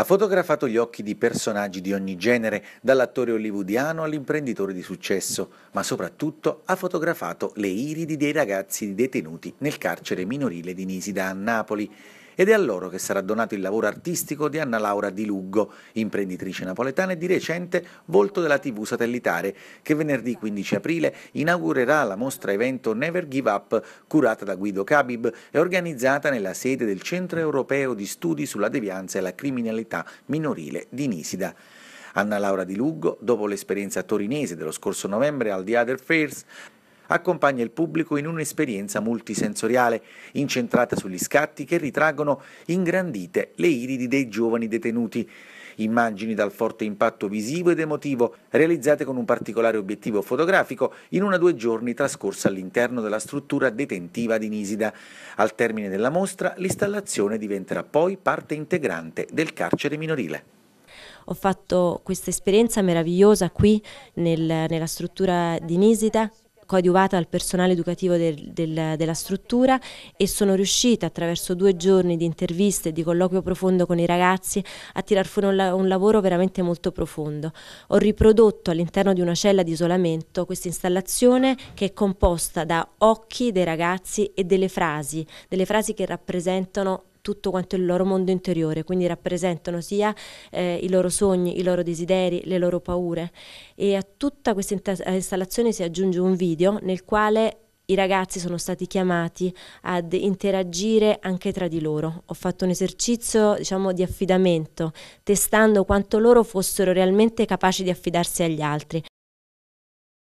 Ha fotografato gli occhi di personaggi di ogni genere, dall'attore hollywoodiano all'imprenditore di successo, ma soprattutto ha fotografato le iridi dei ragazzi detenuti nel carcere minorile di Nisida a Napoli ed è a loro che sarà donato il lavoro artistico di Anna Laura Di Luggo, imprenditrice napoletana e di recente volto della TV satellitare, che venerdì 15 aprile inaugurerà la mostra evento Never Give Up, curata da Guido Cabib e organizzata nella sede del Centro Europeo di Studi sulla Devianza e la Criminalità Minorile di Nisida. Anna Laura Di Luggo, dopo l'esperienza torinese dello scorso novembre al The Other Fairs, accompagna il pubblico in un'esperienza multisensoriale, incentrata sugli scatti che ritraggono ingrandite le iridi dei giovani detenuti. Immagini dal forte impatto visivo ed emotivo, realizzate con un particolare obiettivo fotografico in una o due giorni trascorsa all'interno della struttura detentiva di Nisida. Al termine della mostra, l'installazione diventerà poi parte integrante del carcere minorile ho fatto questa esperienza meravigliosa qui nel, nella struttura di Nisida coadiuvata dal personale educativo del, del, della struttura e sono riuscita attraverso due giorni di interviste e di colloquio profondo con i ragazzi a tirar fuori un, un lavoro veramente molto profondo. Ho riprodotto all'interno di una cella di isolamento questa installazione che è composta da occhi dei ragazzi e delle frasi, delle frasi che rappresentano tutto quanto il loro mondo interiore, quindi rappresentano sia eh, i loro sogni, i loro desideri, le loro paure. E a tutta questa eh, installazione si aggiunge un video nel quale i ragazzi sono stati chiamati ad interagire anche tra di loro. Ho fatto un esercizio diciamo, di affidamento, testando quanto loro fossero realmente capaci di affidarsi agli altri,